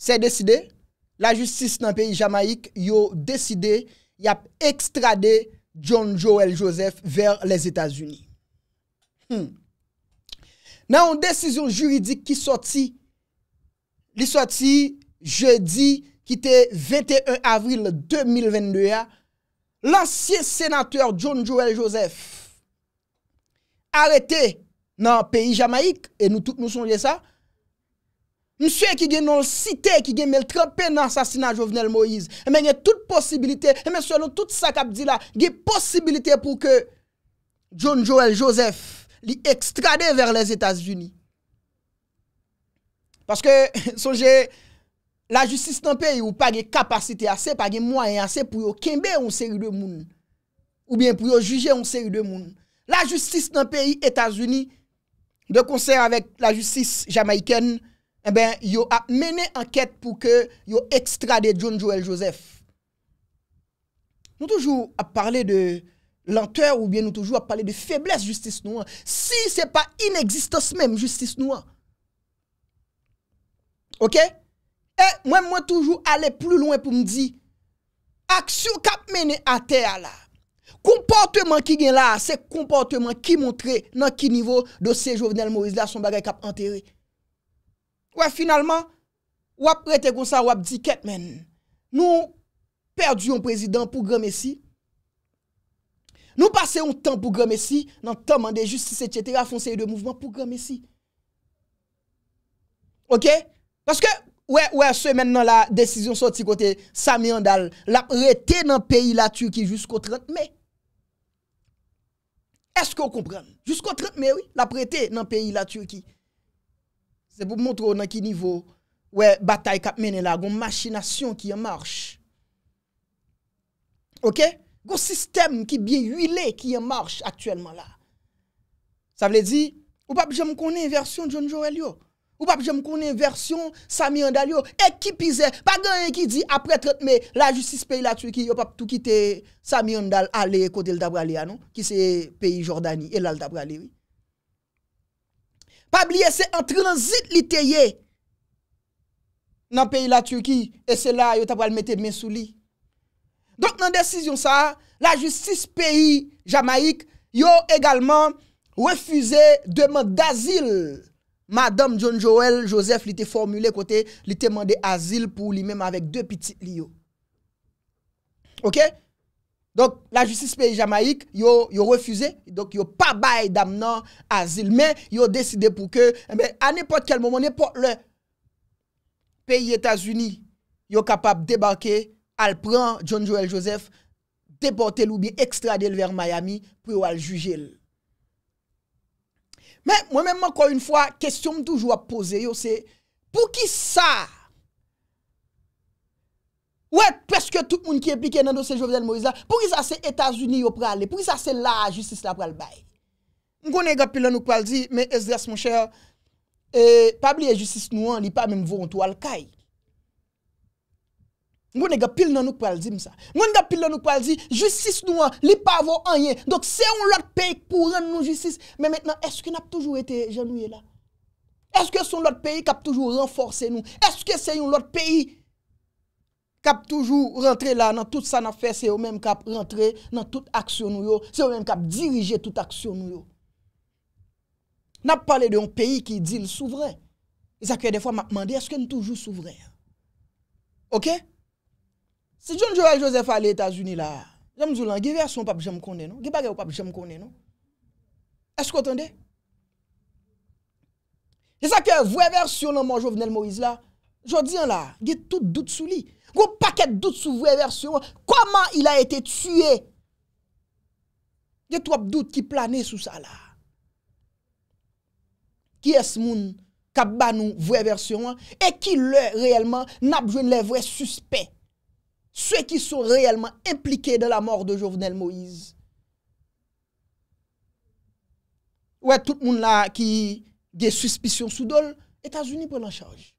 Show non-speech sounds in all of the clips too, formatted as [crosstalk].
Se deside, la justis nan peyi Jamaik yo deside yap ekstrade John Joel Joseph ver les Etats-Unis. Nan hmm. yon desisyon juridik ki soti, li soti je di ki te 21 avril 2022 ya, lansye senateur John Joel Joseph arete nan peyi Jamaik, e nou tout nou sonje sa, Mse ki genon site ki genmel trepe nan sasina Jovenel Moïse. Emen eh gen tout posibilite, emen eh selon tout sakap di la, gen posibilite pou ke John Joel Joseph li ekstrade ver les Etats-Unis. Paske [laughs] sonje, la justice nan peyi ou pa gen kapasite ase, pa gen mwany ase pou yo kembe ou se yu de moun. Ou bien pou yo juje ou se yu de moun. La justice nan peyi Etats-Unis, de konsen avèk la justice Jamaiken, E ben, yo ap mene anket pou ke yo ekstrade John Joel Joseph. Nou toujou ap parle de lanteur ou bien nou toujou ap pale de febles justice nou an. Si se pa ineksistos men justice nou an. Ok? E mwen mwen toujou ale plou loun pou mdi. Ak sou kap mene ater la. Komporteman ki gen la, se komporteman ki montre nan ki nivou do se jovenel Moïse la son bagay kap anteri. Ouè, finalman, wap rete kon sa wap diket men. Nou, perdu yon prezident pou Gromessi. Nou pase yon tan pou Gromessi nan taman de justice et cetera fonseye de mouvment pou Gromessi. Ok? Paske, wè, wè, se men nan la desisyon sot si kote Samy Andal, la prete nan peyi la Turki jusqu'o 30 me. Eske ou komprende? Jusk'o 30 me, wè, la prete nan peyi la Turki. C'est pour montrer dans quel niveau la bataille a mené là, une machination qui en marche. OK Un système qui bien huilé qui en marche actuellement là. Ça veut dire ou pas j'aime une version John Joel Ou pas j'aime une version Sami Andalio équipe pas gagne qui dit après 30 mai la justice pays la Turquie yo pas tout quitter Sami Andal aller côté le d'abralé non qui c'est pays Jordanie et là le oui. Pabliye se entranzit li teye nan peyi la Turki. E se la yo tapal mette men sou li. Donk nan desizyon sa, la justice peyi Jamaik yo egalman refuze deman d'azil. Madame John Joel Joseph li te formule kote li teman d'azil pou li menm avèk de pitit li yo. Ok? Donk la justice peyi Jamaik, yo refuze, donk yo pa baye dam nan azil, men yo deside pou ke, anepot eh kel momon, anepot le, peyi Etasuni, yo kapap debake, al pran John Joel Joseph, depote loubi, ekstrade l ver Miami, pou yo al juje l. Men, mwen men mwen kon yon fwa, kestyon m toujou ap pose, yo se, pou ki sa, Ouè, pweske tout moun ki eplike nan do se Jovedel Moïse la, pou ki sa se Etats-Unis yo pral le, pou ki sa se la justice la pral bay. Gwone gwa pil nan nou kwal di, men esdras moun chè, e, eh, pabli e justice nou an, li pa mèm vwont wal kay. Gwone gwa pil nan nou kwal di msa. Gwone gwa pil nan nou kwal di, justice nou an, li pa vwont anyen. Dok se yon lot pey pou rann nou justice. Men men nan, eske nap toujou ete janouye la? Eske se yon lot pey kap toujou renforse nou? Eske se yon lot pey Kap toujou rentre la nan tout sa na fe, se yo men kap rentre nan tout aksyon nou yo, se yo men kap dirije tout aksyon nou yo. Nap pale de yon peyi ki di l souvren. E sa kwe defwa ma kman de, eske l toujou souvren? Ok? Se John Joel Joseph a le Etasuni la, jam zoulan, ge versyon pape jem kone nou? Ge pa ge ou pape jem kone nou? Eske otende? E sa kwe vwe versyon nan manjou vnel Moïse la, jodi an la, ge tout dout souli. Goun paket dout sou vwe versyon an. Koman il a ete tsuye? Ye twap dout ki plane sou sa la. Ki es moun kap banou vwe versyon an. E ki le reyelman nap jwen le vwe suspect. Se ki sou reyelman implike de la mor de Jovenel Moïse. Ou e tout moun la ki de suspisyon sou dol, Etats-Unis pren an chanj.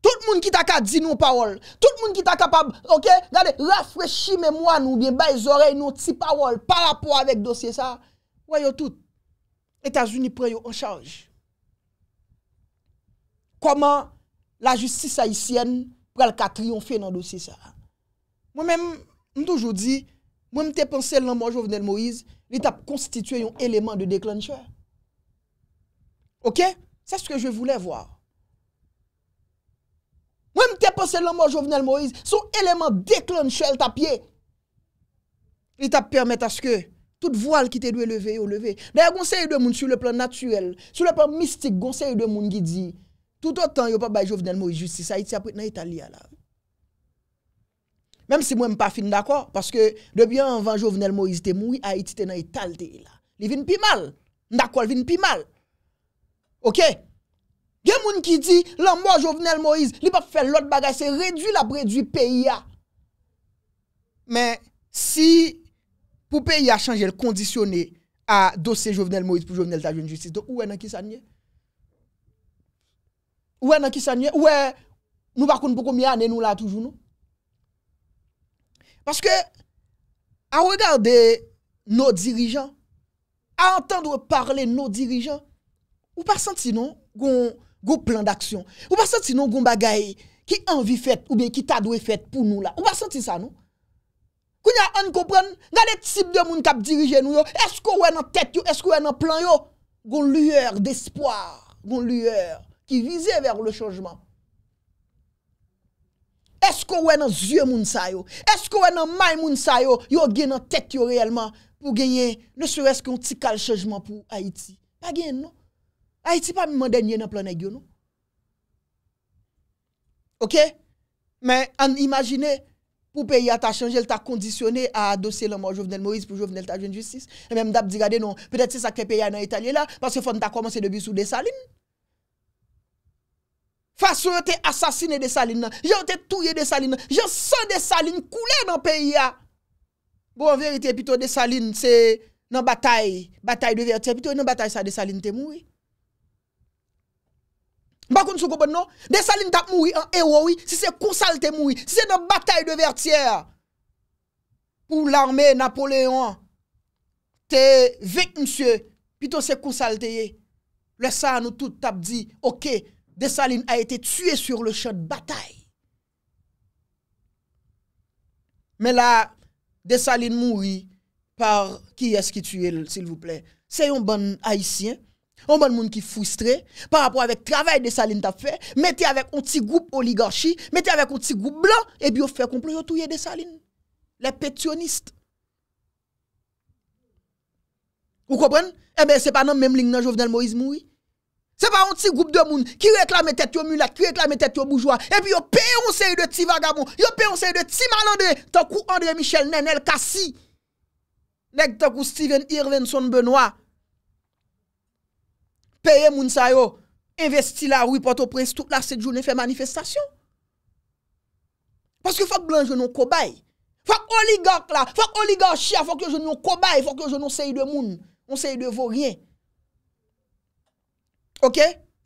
Tout moun ki ta ka di nou parol. Tout moun ki ta kapab, ok? Gade, rafreshi mè mwa nou, bè ba y zorey nou, ti parol, pa rapor avèk dosye sa. Wè yo tout, Etats-Unis preyo an chanj. Koman la justice Haitienne prel ka triyonfè nan dosye sa. Mwen mèm, mtoujou di, mwen mte pense lè nan mwen Jovenel Moïse, lè tap konstitue yon eleman de déklancheur. Ok? Sè sè kè jè voulè vòr. Mwen mte pose lè mwen Jovenel Moïse, sou eleman deklon chèl ta pye. Li ta ppermet aske, tout voal ki te dwe leve yo leve. Dè ya gonsè yon dè moun sou le plan natyuel, sou le plan mistik gonsè yon dè moun gi di, tout otan yo pa bay Jovenel Moïse, justice a iti apwit nan italia la. Mwen mse mwen pa fin d'akwa, paske debyan van Jovenel Moïse te moui, a iti te nan italte la. Li vin pi mal, ndakwa li vin pi mal. Ok? Il y a des gens qui disent, la mort Jovenel Moïse, il pas faire l'autre bagage, c'est réduit la réduit pays. Mais si pour pays a le conditionné à dossier Jovenel Moïse pour Jovenel ta jeune justice, où est-ce qui ça Où est-ce qui ça Où est nous par contre pour combien d'années nous là toujours nous? Parce que à regarder nos dirigeants, à entendre parler nos dirigeants, ou pas senti non, gon, Gon plan d'action. Ou pas senti non gon bagay qui envie fait ou bien qui t'a doué fait pour nous là. Ou pas senti ça non? Quand y a on comprend, des type de moun qui dirige nous Est-ce qu'on est dans tête yo, est-ce qu'on est dans plan yo? Gon lueur d'espoir, gon lueur qui visait vers le changement. Est-ce qu'on est dans yeux moun sa yo? Est-ce qu'on est dans maille moun sa yo? Yo gen dans tête yo réellement pour gagner ne serait-ce qu'un petit cal changement pour Haïti. Pas gagner non. A ah, iti pa mi mande nye nan plan e gyo nou. Ok? Men an imagine pou peyi a ta chanje, el ta kondisyone a dosye loma ou jovnel Moise pou jovnel ta jwen justice. E men mdap digade non, petet se sa ke peyi a nan italyen la, panse fon ta komanse debi sou desaline. Fasou yo te asasine desaline nan, yo te tuye desaline nan, yo san desaline koule nan peyi a. Bon verite, yo te epito desaline se nan batay, batay de verite, yo te epito nan batay sa desaline te moui. Bakun sou kompon non? Desaline tap mouri en héros, Si c'est Koussal mouri, si c'est dans bataille de Vertière. Pour l'armée Napoléon, te vek monsieur, plutôt c'est Koussal te ye. Le ça nous tout tap dit, ok, Dessalines a été tué sur le champ de bataille. Mais là, Dessalines mourit par qui est-ce qui tue, s'il vous plaît? C'est un bon haïtien on bon monde qui frustré par rapport avec travail de Saline t'a fait, mettez avec un petit groupe oligarchie, mettez avec un petit groupe blanc et puis on fait complot yo touyer de Saline. Les pétionnistes. Vous comprenez Eh bien, c'est pas dans même ligne dans Jovenel Moïse Ce C'est pas un petit groupe de monde qui réclame tête yo mulat, qui réclame tête yo bourgeois et puis yo paye un série de petits vagabonds, yo paye un série de petits malandres, tant André Michel Nenel Kassi. Nèg tant Steven Irvinson Benoît. Pèye moun sa yo investi la wipoto prens tout la sete jounen fè manifestasyon. Paske fòk blan jounon kobay. Fòk oligak la, fòk oligak chia, fòk yo jounon kobay, fòk yo jounon sey de moun, moun sey de vò ryen. Ok?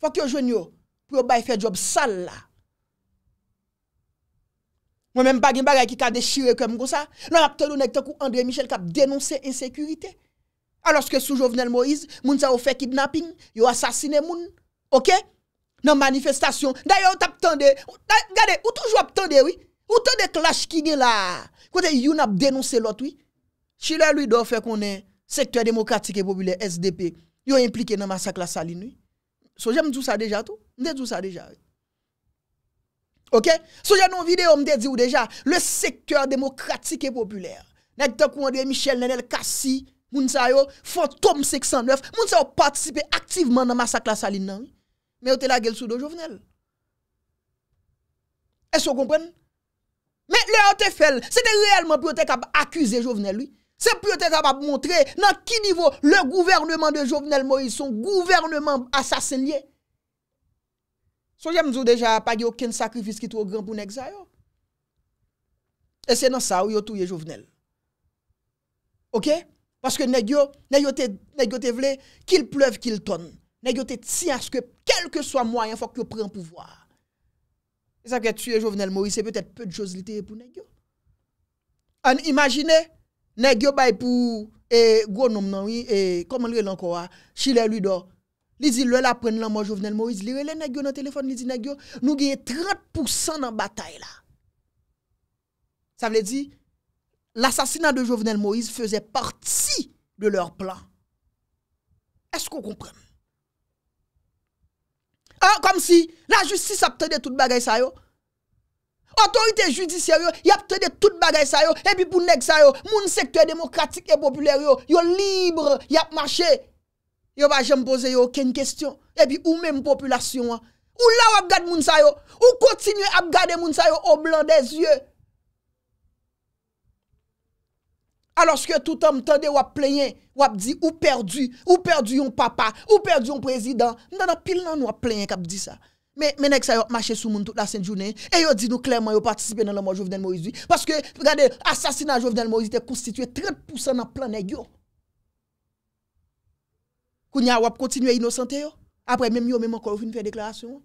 Fòk yo joun yo, pou yo bay fè job sal la. Mwen mèm bagin bagay ki ka dechire kèm gò sa. Nan ap tèlou nek te kou André Michel kap denonsè insèkürite. Alors que sous Jovenel Moïse, moun sa fait kidnapping, yo assassiné moun, OK? Dans manifestation. D'ailleurs, tap tende, regardez, ou toujours tende oui. Ou tende clash qui gen là. Kote yon ap dénoncé l'autre oui. Chile lui doit faire qu'on est secteur démocratique et populaire SDP. Yo impliqué dans massacre la saline oui. So j'aime tout ça déjà tout. M'de tout ça déjà. Oui. OK? So j'ai une vidéo m'de dit ou déjà le secteur démocratique et populaire. a André Michel, Nenel Kassi, moun sa yo, fantôme 609, moun sa yo participé activement dans massacre la saline Mais vous la gueule sous Jovenel. Est-ce que vous comprenez? Mais le fait, c'était réellement pour accuser capable jeunes. Jovenel lui. C'est pour te montrer dans quel niveau le gouvernement de Jovenel Moïse, son gouvernement assassiné. So j'aime déjà pas de aucun sacrifice qui trop grand pour yo Et c'est dans ça où yo les Jovenel. OK? Parce que Negio Negio te vle qu'il pleuve qu'il tonne. Negio te à ce que quel que soit moyen faut que tu prenne pouvoir. C'est ça que tu es, Jovenel Moïse, c'est peut-être peu de choses pour Negio. yo. An imaginez nèg bay pour et eh, gros nom non et eh, comment le encore ah, Chile lui dort Li dit le la prenne la moi Jovenel Moïse, li le Negio dans le téléphone, Il dit nous gagne 30% dans la bataille là. Ça veut dire l'assassinat de Jovenel Moïse faisait partie de leur plan. Est-ce qu'on comprend? comprenez? Hein, comme si la justice a obtenu toute le ça yo. Autorité judiciaire yo, y a obtenu toute bagaille ça yo. Et puis pour nèg ça secteur démocratique et populaire yo, yo libre, y a marché. Yo pas jamais poser aucune question. Et puis ou même population. Hein. Ou là ou ap gade moun yo, ou continue à regarder moun sa au blanc des yeux. aloske tout anm tande wap pleyen, wap di ou perdu, ou perdu yon papa, ou perdu yon prezident, nan apil nan wap pleyen kap di sa. Menek sa yo mache sou moun tout la sèndjounen, e yo di nou klerman yo partisipe nan nanman Jovenel Morizi, paske, gade, asasina Jovenel Morizi te konstituye 30% nan planen yo. Kou nyan wap kontinuye inosante yo, apre menm yo menm ankon ou fin fè deklarasyon yo.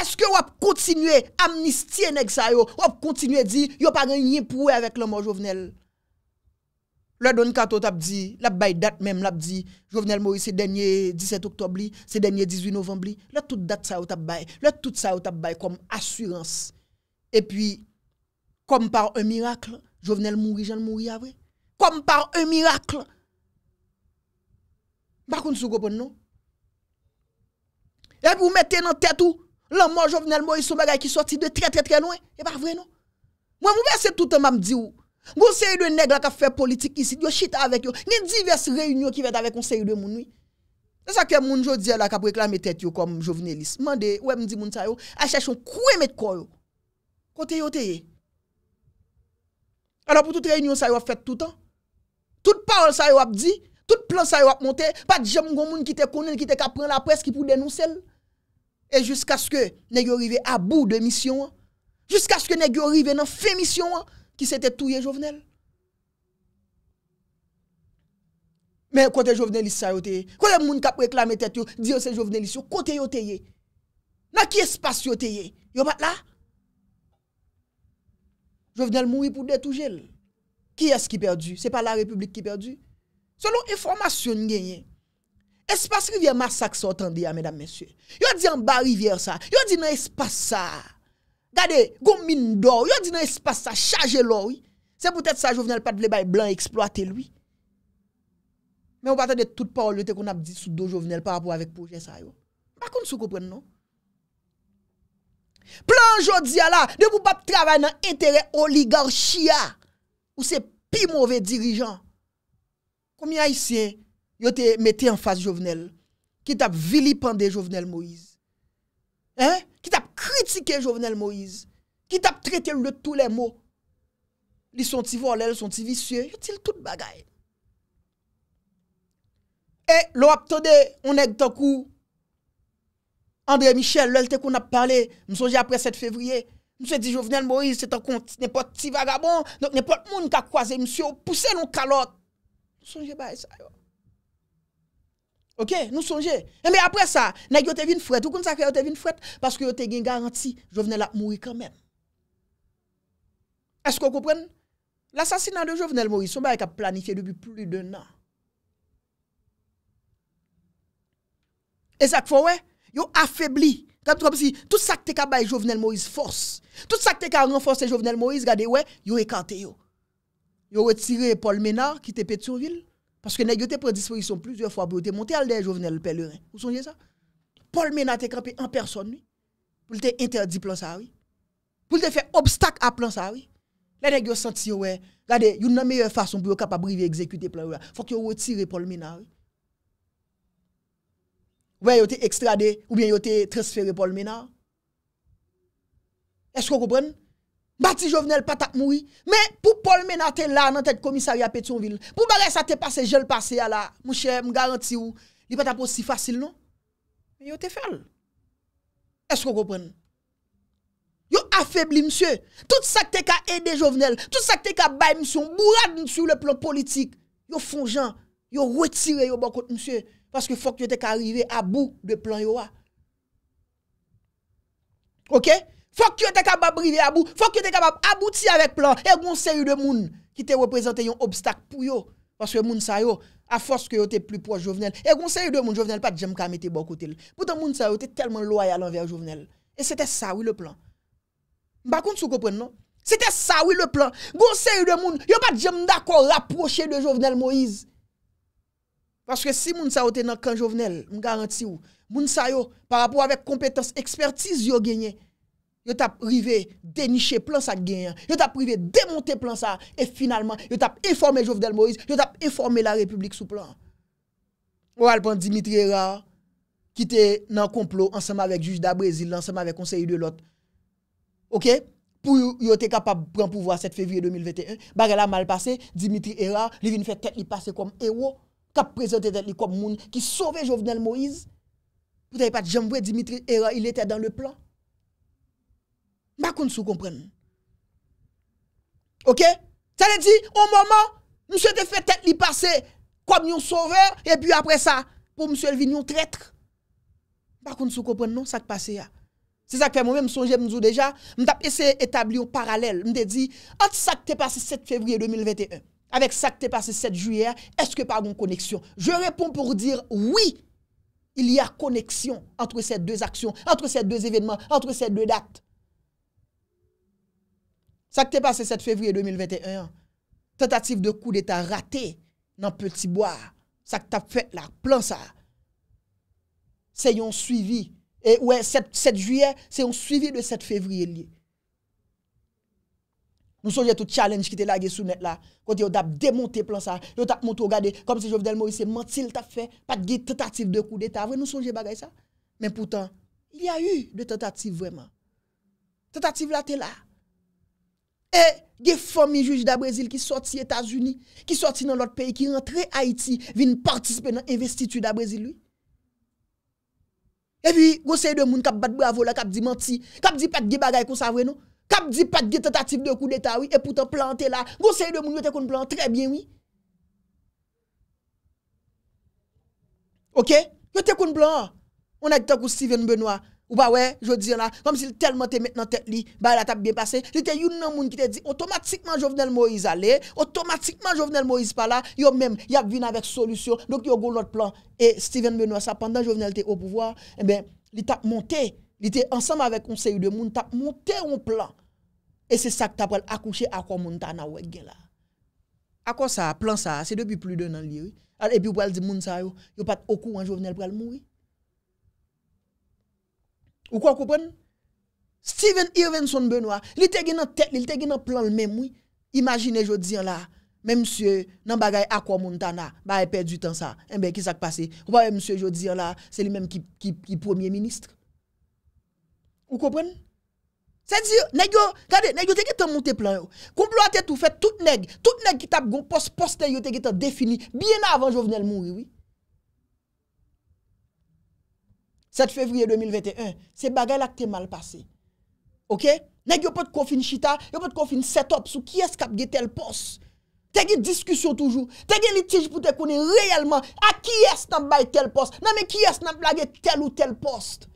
Est-ce que vous continuez à amnistier nèg ça yo? Vous continuez dire yo pas rien pour avec le mort Jovenel. Le Don Kato t'a dit, la bail date même l'a dit Jovenel Moïse c'est dernier 17 octobre c'est dernier 18 novembre là toute date ça t'a bail, là toute ça t'a bail comme assurance. Et puis comme par un miracle, Jovenel mourit, Jean mourit après. Comme par un miracle. Par contre, vous comprenez non? Et vous mettez dans tête tout L'amour Jovenel Moïse, son bagay qui sorti de très très très loin. Et pas vrai, non? Moi, vous c'est tout le temps, dit ou. conseil de nègre qui fait politique ici, yo chita avec yo. Il y a diverses réunions qui vont avec un série de moun, oui. C'est ça que moun jodi la qui réclamer tête yo comme joveneliste. Mande, ouais, m'di moun sa yo, a chercher un coué met quoi yo. Côté yo teye. Alors pour toute réunion ça yo fait tout le temps. Toute parole ça yo a dit, tout plan ça yo a monté, pas de gens moun qui te connaît, qui te prendre la presse qui pour dénoncer. E jisk aske ne gyo rive a bou de misyon an, jisk aske ne gyo rive nan fe misyon an, ki se te touye jovenel. Men kote jovenel isa yo teye, kote moun ka preklame tet yo, diyo se jovenel iso, kote yo teye, nan ki espasyo teye, yo pat la? Jovenel moui pou de toujel. Ki es ki perdu? Se pa la republik ki perdu? Solon informasyon genyen, Espas rivye masak se otande ya, medam mensye. Yo di an ba rivye sa, yo di nan espas sa. Gade, gomin dor, yo di nan espas sa, chaje lor. Se pote sa jovenel pat vle bay blan, eksploate lui. Men w patade tout parolote kon ap di sou do jovenel parapou avik pouje sa yo. Bakoun sou koupren nou? Plan jodi ya la, de mou pap travay nan enteret oligarchia ou se pi mouve dirijan. Komi a yi se? Komi a yi se? yo te mette en fase Jovenel, ki tap vilipande Jovenel Moïse, ki tap kritike Jovenel Moïse, ki tap trete le tout le mo, li son ti vorele, son ti visye, yo te le tout bagaye. E, lo ap tode, onek takou, André Michel, lel te kon ap pale, msouje apre 7 fevriye, msouje di Jovenel Moïse, se takon nepot ti vagabon, nepot moun ka kwaze, msouje pou se nou kalote, msouje baye sa yo. OK, nous songeons. Eh, mais après ça, nèg yo te vinn fret, ou comme ça que yo te vinn fret parce que yo te gen garantie, Jovenel a mouri quand même. Est-ce que vous comprenez L'assassinat de Jovenel Moïse, son a planifié depuis plus d'un an. Et ça faut ouais, yo affaibli. Comme si tout ça que te fait Jovenel Moïse force, tout ça que te renforcer Jovenel Moïse, regardez ouais, yo écarté yo. Yo retiré Paul Ménard qui était Pétionville. Paske nè yon te predisposisyon plusieurs fois pou yon te monte al den jovenel pelerè. Ou sonye sa? Pol mena te krepe en person nou pou yon te interdi plan sa ari. Pou yon te fe obstak a plan sa ari. Lè nè yon senti wè. Gade, yon nan meyo fason pou yon kapabrive ekzekute plan wè. Fok yon wotire pol mena wè. Wè yon te ekstrade ou bien yon te transferi pol mena. Esko koubren? Bati jovenel patak moui Men pou pol menate la nan tet komisari apet son vil Pou bare sa te pase jel pase ya la Mouche m garanti ou Di patak pou si fasil non Men yo te fel E sko kompren Yo afebli msye Tout sa te ka ede jovenel Tout sa te ka bay msye Mou radin sou le plan politik Yo fonjan Yo retire yo bankot msye Paske fok yo te ka arrive a bou de plan yo a ah. Ok Ok Faut que tu capable de à bout, faut que tu capable d'aboutir avec plan et une série de monde qui te représente un obstacle pour yo, parce que moun sa yo à force que était plus proche Jovenel et conseil de moun Jovenel pas de jem ka mette bon côté pourtant moun sa yo était tellement loyal envers Jovenel et c'était ça oui le plan M'a contre vous comprenne, non c'était ça oui le plan conseil de moun yo pas de d'accord rapproché de Jovenel Moïse parce que si moun sa yo était dans quand Jovenel m'garantis ou moun sa yo par rapport avec compétence expertise yo gagne. Yo tap rive deniche plan sa genyan. Yo tap rive demonte plan sa. E finalman, yo tap informe Jovenel Moïse. Yo tap informe la republik sou plan. Ou alpan Dimitri Héra ki te nan complot ansama vek juj da Brezil, ansama vek konseyi de lot. Pou yo te kapap pran pouvo a 7 fevri 2021, baga la malpase Dimitri Héra, li vin fèk tèt li pase kom Ewo, kap prezente tèt li kom moun ki sove Jovenel Moïse. Ou tèy pat jambwe Dimitri Héra il etè dan le plan. pas qu'on vous comprendre. OK Ça veut dire au moment monsieur te fait tête li passer comme un sauveur et puis après ça pour monsieur le vignon traître. pas qu'on vous comprendre non ça qui passé C'est ça que moi même songe, me déjà, m't'a essayé d'établir un parallèle. me dit entre ça qui t'est passé 7 février 2021 avec ça qui t'est passé 7 juillet, est-ce que par une connexion Je réponds pour dire oui. Il y a connexion entre ces deux actions, entre ces deux événements, entre ces deux dates. Sa ki te pase 7 fevriye 2021, tentative de kou de ta rate nan Petit Bois, sa ki ta fek la, plan sa, se yon suivi, e wè, 7 juye, se yon suivi de 7 fevriye li. Nou sonje tout challenge ki te la ge sou net la, konti yo tap demonte plan sa, yo tap moutou gade, kom se Jovidel Morisse mentil ta fe, pat ge tentative de kou de ta, avè nou sonje bagay sa, men poutan, li a yu de tentative vweman, tentative la te la, E, ge fomi juj da Brazil ki sorti Etasuni, ki sorti nan lot peyi, ki rentre Haiti, vin partispe nan investitu da Brazil, oui. E vi, gosey de moun kap bat bravo la, kap di manti, kap di pat ge bagay kon savwe, nou. Kap di pat ge tentatif de kou deta, oui, e pou te plante la. Gosey de moun, yo te kon plan, tre bien, oui. Ok? Yo te kon plan, oui. On a ditak ou Steven Benoit. Ou pas ouais, je dis là, comme s'il tellement te maintenant tête li, bah la table bien passé, il était une moun qui te dit automatiquement Jovenel Moïse allait, automatiquement Jovenel Moïse pas là, yo même, y a avec solution. Donc yo go l'autre plan et Steven Benoît ça pendant Jovenel était au pouvoir, eh ben, il t'a monté, il était ensemble avec un conseil de monde, t'a monté un plan. Et c'est ça que t'a accoucher à quoi Montana ouais là. À quoi ça, plan ça, c'est depuis plus de an li. Et puis ou pral di moun ça, yo, yo pas au courant Jovenel pral mourir. Ou kwa koupen? Steven Irvinson Benoit, li te gen nan plan l menmoui. Imagine jo diyan la, me msye nan bagay Akwa Montana, ba e perdi tan sa. Enbe, ki sak pase? Kwa msye jo diyan la, se li menm ki premier ministre. Ou koupen? Se diyo, negyo, kade, negyo te gen tan moun te plan yo. Komplo a tet ou fet, tout neg, tout neg ki tap gon, poste yo te gen tan defini. Biye nan avan jo venel moun yo, oui. 7 février 2021, c'est bagarres qui mal passé. OK? Nèg yo pas de confine chita, yo pas de confine setup sous qui est-ce qui a tel poste. T'as une discussion toujours, t'as des litige pour te connaître réellement à qui est-ce a bail tel poste. Non mais qui est-ce a blague tel ou tel poste.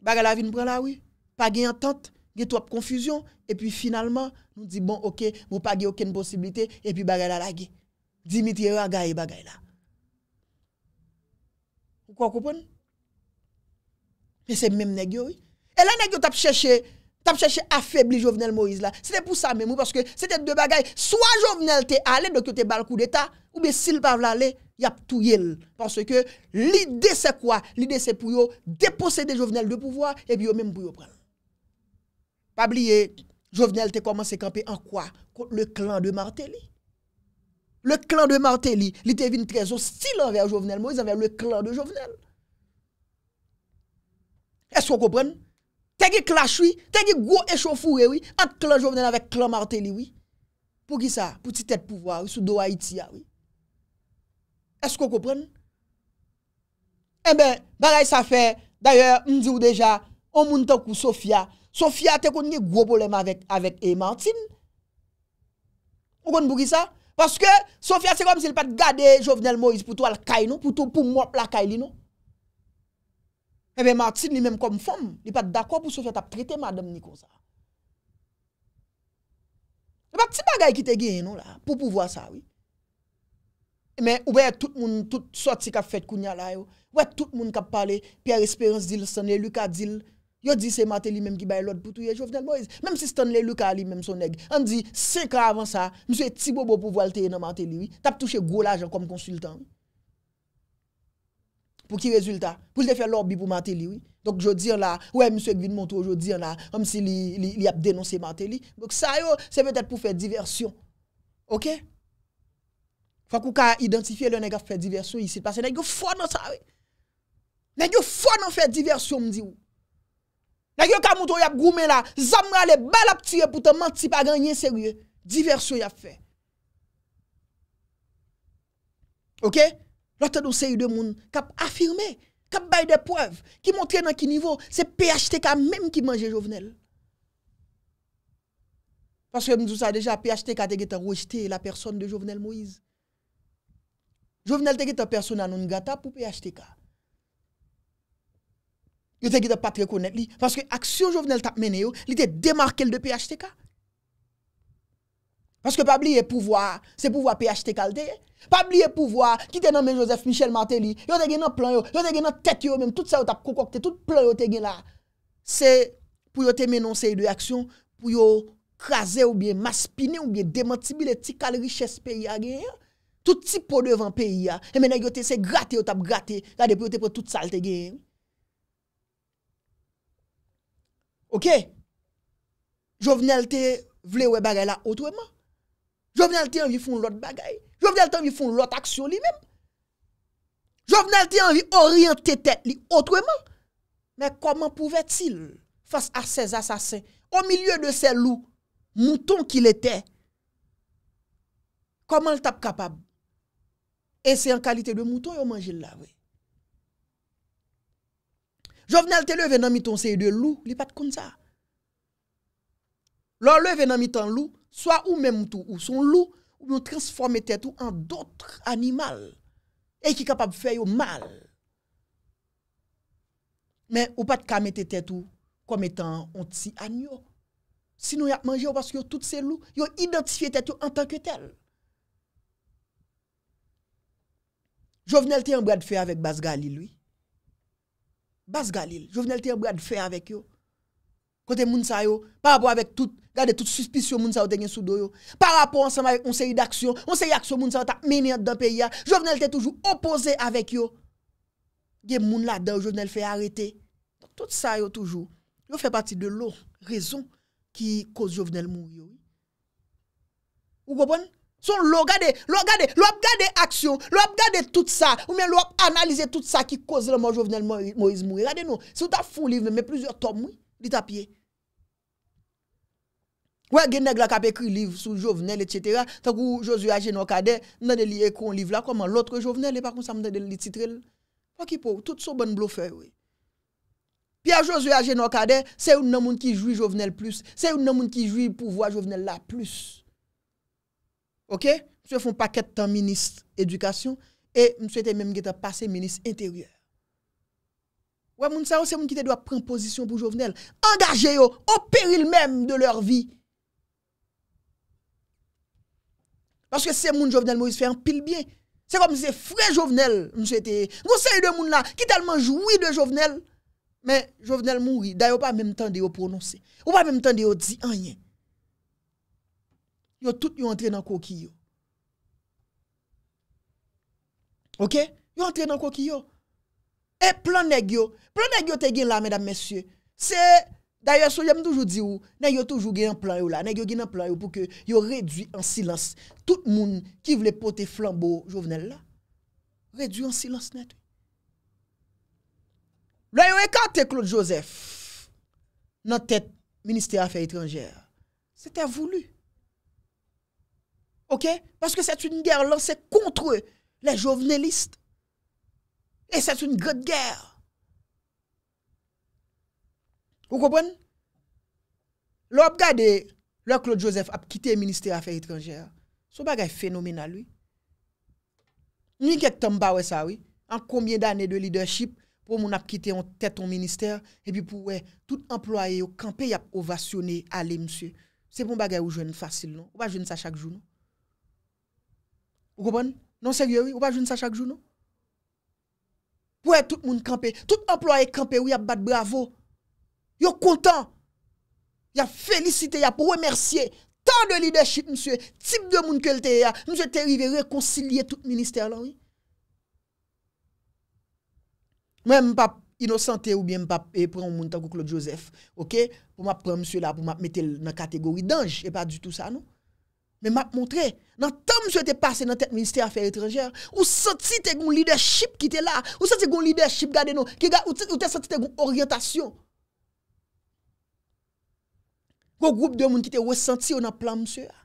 Bagay la vin prend la oui, pas gè entente, gè trop confusion et puis finalement nous dit bon OK, vous pas gè aucune possibilité et puis là la lagué. Dimitri Ragaye bagarre là. Vous comprenez? Mais c'est même nèg Et là nèg yo t'a cherché t'a cherché affaiblir Jovenel Moïse là. C'était pour ça même parce que c'était deux bagailles. Soit Jovenel t'est allé donc t'es bal coup d'état ou bien s'il pas il y a tout parce que l'idée c'est quoi L'idée c'est pour yo déposséder Jovenel de pouvoir et puis yo même pour yo prendre. Pas oublier Jovenel te commencé camper en quoi contre le clan de Martelly. Le clan de Martelly, il était très hostile envers Jovenel Moïse, envers le clan de Jovenel. Esko kopren? Tè ki klash wè, tè ki gwo e chofou wè wè, at klon jovenel avèk klon martè li wè. Pou ki sa? Pou ti tèt pou vwa wè, sou do a iti ya wè. Esko kopren? E bè, balay sa fè, d'ayè, m di ou deja, om moun tè kou Sofia, Sofia tè kon nye gwo bolèm avèk, avèk E-Martin. Pou kon pou ki sa? Paske, Sofia se kom se li pat gade jovenel Moise pou tou al kai nou, pou tou pou mwop la kai li nou. Ebe eh Martin li menm konm fom, li pat dakon pou sou fè tap trete madam niko sa. Ebe ti bagay ki te gen nou la, pou pou vwa sa wè. Ebe ou wè tout moun, tout sorti kap fèt kounya la yo, wè tout moun kap pale, Pierre Esperance dil, Stanley Lucas dil, yo di se Maté li menm ki bay lòd pou touye jovnel boyz, menm si Stanley Lucas li menm son neg, an di se ka avan sa, mswe ti bobo pou vwalteye nan Maté li wè, tap touche gò la jan konm konsultan wè. Pou ki rezultat? Pou l de fè l orbi pou matè li, wè? Donk jò di an la, wè, msèk vin moun tou, jò di an la, om si li ap denonsè matè li. Donk sa yo, se mè tèt pou fè diversyon. Ok? Fwa kou ka identifiye lè nè gaf fè diversyon yisi. Pase nè gyo fò nan sa wè. Nè gyo fò nan fè diversyon mdi wè. Nè gyo ka moun tou yap groumen la, zam rale bal ap tiyè pou tan mantip agan yensè wè. Diversyon yap fè. Ok? Ok? L'autre c'est de monde qui a affirmé, qui a bail des preuves, qui montre dans quel niveau, c'est PHTK même qui mangeait Jovenel. Parce que nous avons ça déjà, PHTK a rejeté la personne de Jovenel Moïse. Jovenel était la personne non gata pour PHTK. Il était pas très connu. parce que action Jovenel t'a mené, il était démarqué de PHTK. Parce que pas oublier pouvoir, c'est pouvoir PHTK Pa bliye pouvoa, ki te nan men Josef Michel Martelly Yo te gen nan plan yo, yo te gen nan tet yo men Tout sa yo tap kokokte, tout plan yo te gen la Se pou yo te menonse yi de aksyon Pou yo kaze ou biye Maspine ou biye demantibi Le ti kal riches peyi a gen Tout ti podo evan peyi a E mena yo te se gate yo tap gate La depo yo te pou tout salte gen Ok Jove nelte vle we bagay la Otwe man Jove nelte yon vi fon lot bagay Jovnelte an vi fon lot aksyon li men. Jovnelte an vi oryente te li otweman. Men koman pouve til fase a sez asasen o milye de se lou mouton ki le te. Koman le tap kapab? E se an kalite de mouton yo manje la. Jovnelte le venan mi ton seye de lou li pat koun sa. Lo le venan mi ton lou soa ou men mouton ou son lou Ou nou transforme tè tou an doutre animal. E ki kapab fè yo mal. Men ou pat kamete tè tou kom etan onti an yo. Sinon ya manje yo pas yo tout se lou. Yo identifiye tè tou an tanke tel. Jou vene lte yon brad fè avèk Bas Galil lui. Bas Galil, jou vene lte yon brad fè avèk yo. Kote moun sa yo, par rapport avek tout, gade tout suspisyon moun sa yo te gen sou do yo, par rapport ansem avek onse yi d'aksyon, onse yi aksyon moun sa yo ta menye dan pe ya, jovenel te toujou opose avek yo, gen moun la de ou jovenel fey arete, tout sa yo toujou, yo fey pati de lor rezon ki koz jovenel mou yo. Ou go bon? Son lor gade, lor gade, lor gade aksyon, lor gade tout sa, ou men lor analize tout sa ki koz lor moun jovenel mou yo. Gade nou, sou ta foun liv me, me pliz yo tom mou yo. di tapye. Ouè genè glak apè kri liv sou Jovenel, etc. Tak ou Josue Ajen Okade, nan de li ekon liv la koman loutre Jovenel, e pa kon sa m nan de li titrel. Okipo, tout sou bon blofer, ouè. Pi a Josue Ajen Okade, se ou nan moun ki joui Jovenel plus, se ou nan moun ki joui pouvoi Jovenel la plus. Ok? Mse foun paket tan Ministre Edukasyon, e mse te menm gèta pase Ministre Intérieur. Ouais, moun sa, c'est moun qui te doit prendre position pour Jovenel. Engagez yo au péril même de leur vie. Parce que c'est moun Jovenel Moïse fait un pile bien. C'est comme si c'est frère Jovenel, monsieur était. Vous savez de moun là qui tellement joui de Jovenel, mais Jovenel mourit. D'ailleurs pas même temps de yo prononcer. Ou pas même temps de yo dit rien. Yo tout yo entre dans coquille. OK? Yo entré dans coquille. E plan nè gyo, plan nè gyo te gen la, mèdam mèsyè. Se, dè yò sou jèm toujou di ou, nè yò toujou gen yon plan yon la. Nè yò gen yon plan yon pou ke yon redwi an silans. Tout moun ki vle pote flambo jovenel la. Redwi an silans net. Blè yon ekante Claude Joseph nan tèt Ministère Affaires étrangères. Se te voulou. Ok? Parce que c'est une guerre lancée contre les jovenelistes. E sè soun gòt gèr. O kòpon? Lò ap gade, lò Claude Joseph ap kite minister afe itranjèr, sou bagay fenomenal wè. Nwen kèk tom ba wè sa wè, an koumye d'anè de leadership, pou moun ap kite an tèt an minister, e pi pou wè, tout employè yo, kanpe yap ovasyonè, ale msè. Se pou bagay ou jwen fasil nou. Ou pa jwen sa chak joun nou? O kòpon? Non sè gè wè, ou pa jwen sa chak joun nou? Wè, tout moun kampe, tout employe kampe wè bat bravo. Yo kontan. Yo felicite ya pou remersye. Tan de lideship mswe, tip de moun ke lte ya. Mswe terive rekoncilie tout minister lan wè. Mwen mpap inosante ou bien mpap e pran moun tan kouk lout Joseph. Ok, pou mpap pran mswe la pou mpap mette nan kategori danj. E pa du tout sa nou. Men map montre, nan tan mswe te pase nan tek minister aferi trangere, ou santi te goun lideship ki te la, ou santi te goun lideship, gade nou, ki gwa ou te santi te goun oryantasyon. Gwo groub de moun ki te wesanti ou nan plan mswe a.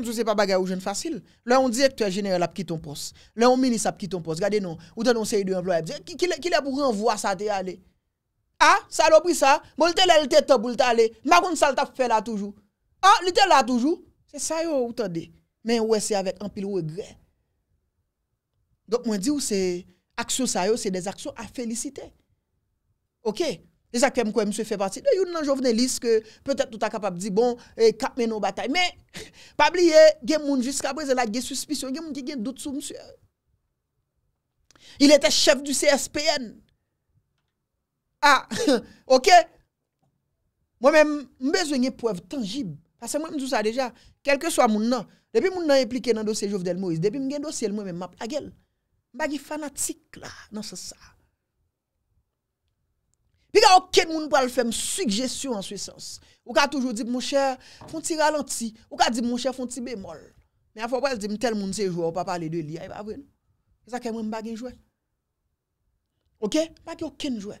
Mswe se pa bagay ou jen fasil. Lè ou direktur general ap ki ton pos, lè ou minis ap ki ton pos, gade nou, ou te non se yi de yon vloye, ki lè pou renvwa sa te ale. Ha? Ah, sa lopri sa? Moun te lelte te pou lte ale, magoun sa lta fe la toujou. Ah, liten la toujou. Se sayo ou tande. Men wesey avet anpil ou e gre. Dok mwen di ou se aksyon sayo, se de aksyon eh, [laughs] a felicite. Ok? De zak fèm kwen msè fè vati. De yon nan jovne liske, pwetèp tout a kapab di, bon, kapme nou batay. Men, pabli ye, gen moun jiska mwen zela gen suspisyon, gen moun gen gen dout sou msè. Il etè chef du CSPN. Ah, [laughs] ok? Mwen mè mbezwenye pwèv tangib. Ase mwen mdou sa deja, kelke swa moun nan, depi moun nan implike nan dosye Jofdel Moïse, depi mgen dosye l mwen men map, a gel, bagi fanatik la nan se sa. Pi ka oken moun pou al fèm sujessyon an sui sens. Ou ka toujou di moun chè, foun ti ralanti, ou ka di moun chè foun ti bemol. Men a fòp wè se di mtel moun se jwè ou pa pale dwe liya, e ba vwen. E sa ke mwen bagi jwè. Ok? Bagi oken jwè.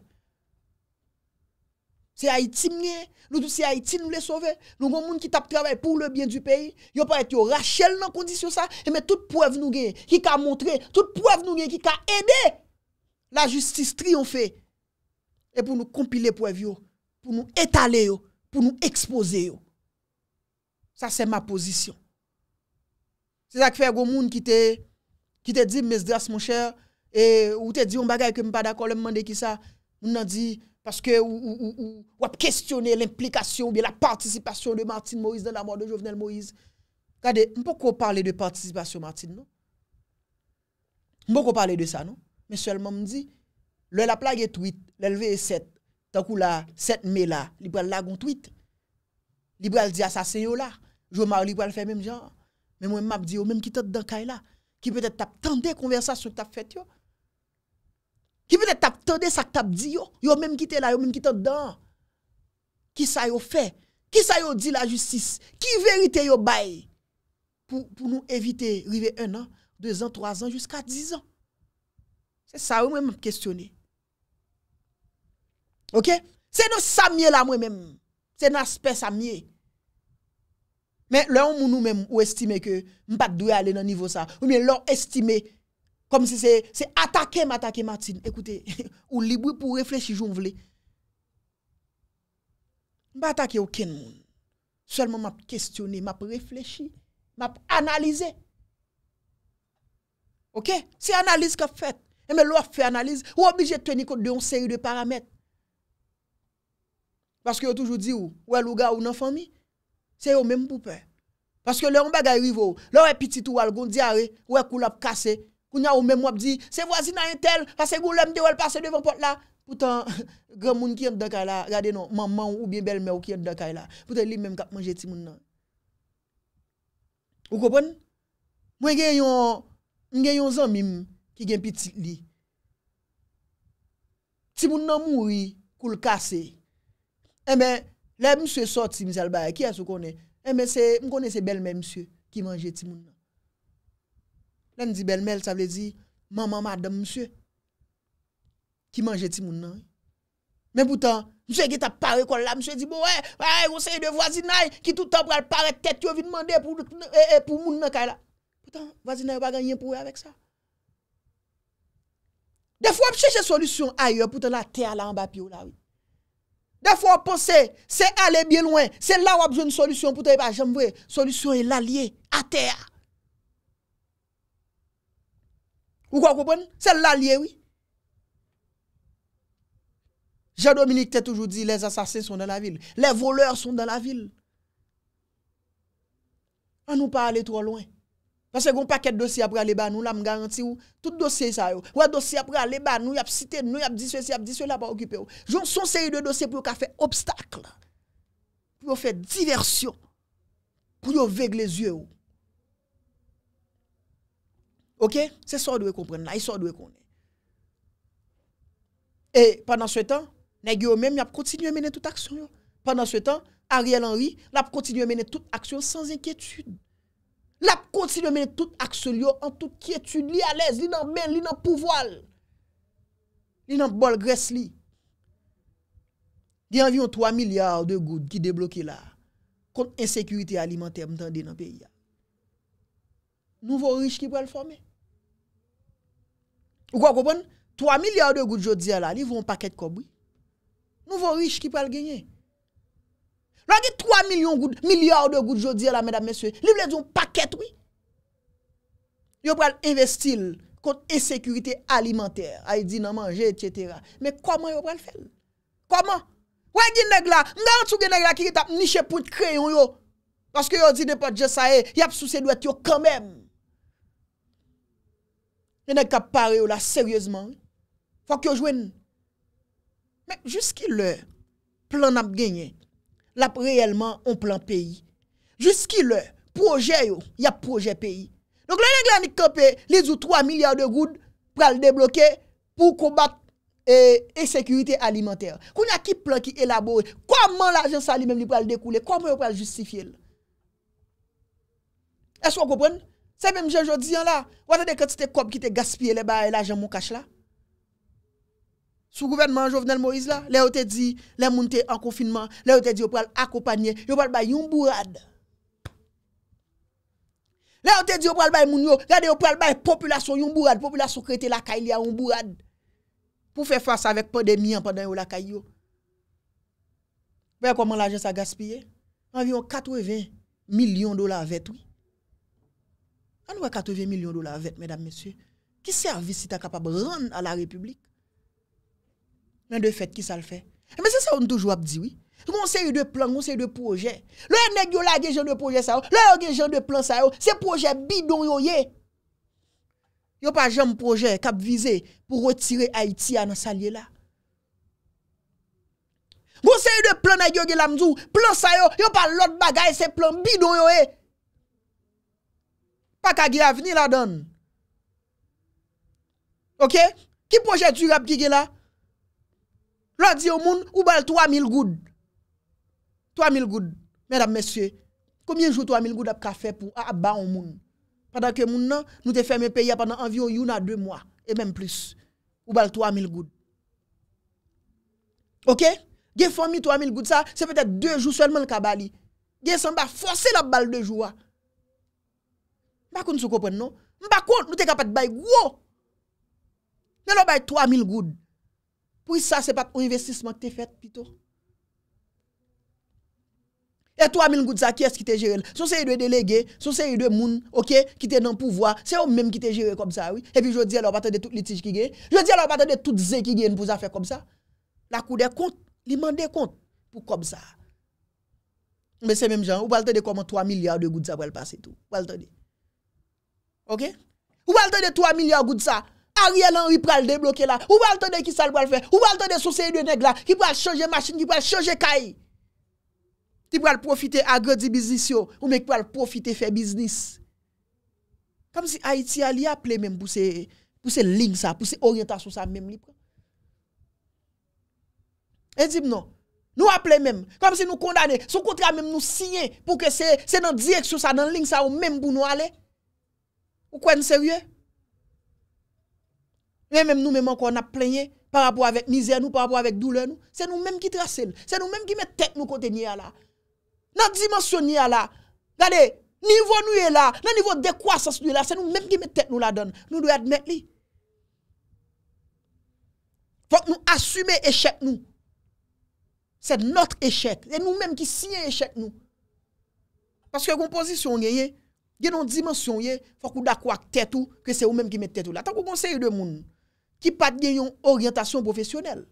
C'est Haïti, nous tous c'est Haïti, nous les sauver. Nous avons des gens qui travaillent pour le bien du pays. Ils pas être Rachel dans condition ça. Et mais toute preuve nous qui a montré, toute preuve nous qui a aidé la justice triompher. Et pour nous compiler preuve, pour nous étaler, pour nous exposer. Ça, c'est ma position. C'est ça qui fait des monde qui te, qui te dit, mes mon cher, et ou te dit, un bagage que je pas d'accord, je me demande qui ça. Moun nan di, paske ou ap kestyone l'implikasyon bi la partisypasyon de Martin Moïse dan la moun de Jovenel Moïse. Kade, m pou ko parle de partisypasyon Martin, nou? M pou ko parle de sa, nou? Men selman m di, lè la plage et 8, lè lve et 7, tan kou la 7 me la, li pou el la goun 8. Li pou el di asasen yo la, jou m a li pou el fè mèm jan, mèm m ap di yo, mèm ki tot dan kay la, ki pwetè tap tante konversasyon tap fèt yo, Ki pwede tap tonde sak tap di yo? Yo menm ki te la, yo menm ki te dan. Ki sa yo fe? Ki sa yo di la justis? Ki verite yo bay? Pw nou evite rive 1 an, 2 an, 3 an, jiska 10 an. Se sa yo menm kestyone. Ok? Se nou sa miye la mwen menm. Se nou aspe sa miye. Men, lè ou mounou menm ou estime ke mpa dwe ale nan nivou sa. Ou mwen lè ou estime Kom si se atake matake matine. Ekoute, [laughs] ou libwe pou reflechi joun vle. Mba atake ou ken moun. Selman map kestyone, map reflechi, map analize. Ok? Se analize ka fèt, eme lò fè analize, ou obije teni kont de yon seri de paramèt. Paske yon toujou di ou, wè louga ou nan fami, se yon mèm pou pè. Paske lò yon bagay rivou, lò yon pitit ou algon diare, wè koul ap kase, Koun ya ou mè mwap di, se vwazina yon tel, fase goulèm de wèl pase devan pot la. Poutan, [laughs] gwen moun ki yon daka la, gade nou, maman ou bien bel mè ou ki yon daka la. Poutan li mè mkap manje timoun nan. Ou kopon? Mwen gen yon, gen yon zan mim ki gen pitik li. Timoun nan mwoui koul kase. Emen, eh la mswe sot si misal baye, kia sou kone? Emen, eh mkone se bel mè mswe ki manje timoun nan. Nan di belmel, sa vle di maman madame msye ki manje ti moun nan. Men poutan, msye ki ta pare kon la, msye di bo, e, e, ou se yon de vwazinay ki toutan pral pare ket yo vi demande pou moun nan kay la. Poutan, vwazinay wagan yon pouwe avek sa. De fwo ap cheche solusyon ayo poutan la tè ala an bapyo la ou. De fwo ap pose, se ale bien loin, se la wap joun solusyon poutan yon pa jem vwe, solusyon yon la liye a tè a. Vous comprenez C'est l'allié, oui. Jean-Dominique t'a toujours dit, les assassins sont dans la ville. Les voleurs sont dans la ville. On ne peut pas aller trop loin. Parce que un paquet de dossiers après aller bas nous, là, me garantis tout dossier ça yo. Ou dossier après aller bas nous, y a cité nous, y a dit ceci, y a dit cela, pas occupé ou. J'en sont série de dossiers pour faire obstacle. Pour faire diversion. Pour veiller les yeux Ok, c'est ça que doit comprendre C'est ça doit connaître. Et pendant ce temps, les même continué à mener toute action Pendant ce temps, Ariel Henry a continué à mener toute action sans inquiétude. a continué à mener toute action en toute quiétude, li à l'aise, li dans il li dans pouvoir. dans bol graisse Il y a environ 3 milliards de gouttes qui débloquent là contre insécurité alimentaire dans le pays. Nouveau riches qui pourrait le former. Ou kwa koupon, 3 milyar de gout jodi ala, li voun paket koubwi. Nou voun riche ki pral genye. Nan ki 3 milyar de gout jodi ala, medan meswe, li voun paket wii. Yo pral investil kont e-sekurite alimenter, a yi di nan manje, etc. Men kwa man yo pral fel? Kwa man? Wè gineg la, mga an sou gineg la ki ki tap nishe pou t'kre yon yo. Paske yo di ne pa jesaye, yap sou se doit yo kameb. Yenèk kap pare yo la seryèzman. Fòk yo jwen. Mè, jouski lè, plan ap genye. Lè ap reyèlman, on plan peyi. Jouski lè, projè yo, yap projè peyi. Lè yonèk lè anik kapè, lè zou 3 milyard de goud pral deblokè pou kombat e, e sekurite alimentèr. Koun yè ki plan ki elabore. Kouman l'agen sa li mèm li pral dekoule. Kouman yon pral justifye lè. Est-so an komprenne? Se mèm jenjo diyan la, wate de ket se te kop ki te gaspye le baye la jen mou kache la? Sou gouvenman Jovenel Moïse la, le yo te di, le moun te an konfinman, le yo te di yo pral akopanyen, yo pral baye yon bourad. Le yo te di yo pral baye moun yo, le yo pral baye populasyon yon bourad, populasyon krete la kay liya yon bourad. Pou fe fwansa vek pandemi an panden yo la kay yo. Vek wèk wèk wèk man la jen sa gaspye? Anviyon katwe vek, milyon dolar vet wèk. voit 80 millions de dollars avec, mesdames, messieurs. Qui service est capable de rendre à la République? Mais de fait, qui ça le fait? Eh, mais c'est ça qu'on toujours dit, oui. On série de plans, on série de projets. Le nèg yo la gen de projet ça, le gen de plan ça, c'est projet bidon yo ye. Yo pas jamais projet qui visé pour retirer Haïti à nos salier là. On série de plans nèg yo gen la mdou, plan ça yo, yo pas l'autre bagaille, c'est plan bidon yo ye. Pa ka ge a veni la don. Ok? Ki poche tu yon ap ki ge la? Radio Moun, oubal 3000 goud. 3000 goud. Merap mesye, komyen jou 3000 goud ap ka fe pou a aba o Moun? Padakè Moun nan, nou te fèmè pe ya panan anvyon yon a 2 mwa, e menm plus. Oubal 3000 goud. Ok? Ge fòmi 3000 goud sa, se pètè 2 jou sèlmen l kaba li. Ge sèm ba fòse la bal 2 jou a. akoun sou kopwen nou, mba kont nou te kapat bay wou ne lò bay 3000 goud pou sa se pat o investisman ki te fet pito e 3000 goud sa ki es ki te jere sou se yi dwe delege, sou se yi dwe moun ok, ki te nan pouvoi, se yon mèm ki te jere kom sa, e pi jodi lò paten de tout litij ki gen, jodi lò paten de tout zè ki gen pou za fe kom sa la kou de kont, li mande kont pou kom sa mbe se mèm jan, ou balte de kom 3 milyard de goud sa pou el pase tout, balte de Ou wal ton de 3 milyon gout sa, a rielan ou i pral debloke la, ou wal ton de ki sal pral fe, ou wal ton de sou seye de neg la, ki pral choje masin, ki pral choje kayi. Ti pral profite agredi biznis yo, ou me ki pral profite fe biznis. Kam si Haiti a li aple men pou se ling sa, pou se oryentasyon sa men li pou. E di m non, nou aple men, kam si nou kondane, sou kontra men nou sine pou ke se nan direksyon sa, nan ling sa ou men pou nou ale. Ou quoi sérieux? même nous, même encore, on a plaigné par rapport avec misère, nous, par rapport avec douleur, nous. C'est nous-mêmes qui traçons. C'est nous-mêmes qui mettons tête nous côté là. Dans dimension là. Regardez, niveau nous est là. Dans niveau de croissance nous là. C'est nous-mêmes qui mettons tête nous la donne. Nous devons admettre Faut que nous assumer échec nous. C'est notre échec. C'est nous-mêmes qui signons échec nous. Parce que la composition il y a une dimension il faut qu'on d'accord avec tête que c'est vous même qui met tête là tant qu'on conseil de monde qui pas de une orientation professionnelle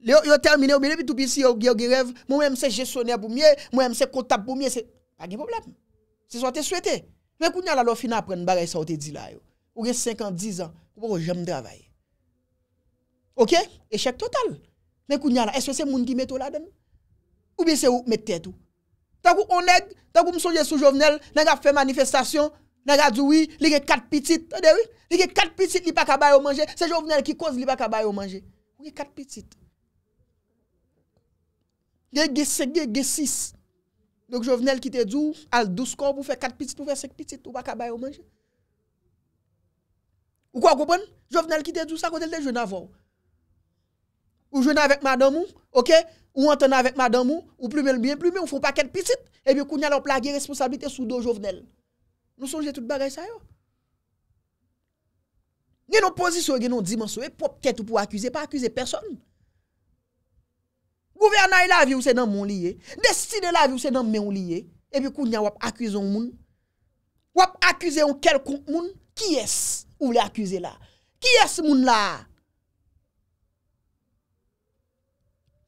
le yo terminé ou bien depuis tout petit yo gen rêve moi même c'est gestionnaire pour mieux moi même c'est comptable pour mieux c'est pas de problème c'est ce que tu souhaité mais vous a la fin apprendre bagay ça ou te dit là yo ou bien 5 ans 10 ans ou jamais travailler OK échec total mais a là est-ce que c'est monde qui met là dedans ou bien c'est vous met tête ou on nèg, qu'on sous Jovenel, nèg a fait manifestation, nèg a dit oui, il y a quatre petites, eh oui, il y a quatre petites, il pas capable manger, c'est Jovenel qui cause il pas capable manger. Oui, quatre petites. Il y a 5, il 6. Donc Jovenel qui te dit al 12 corps pour faire quatre petites, pour faire cinq petites, ou pas capable manger. Vous quoi Jovenel qui te dit ça quand elle était jeune avant. Ou jeune avec madame OK ou antena vek madan mou, ou plume l miye, plume mou foun paket pisit, e eh byo kou nye lop lage responsabilite sou do jovenel. Nou sonje tout bagay sa yo. Nye nou pozisyon, nye nou dimansyon, e pop ket ou pou akuse, pa akuse person. Gouvernail la vi ou se nan moun liye, eh. destine la vi ou se nan men moun liye, e byo kou nye wap akuse moun, wap akuse moun kelkoun moun, ki es moun la akuse la, ki es moun la.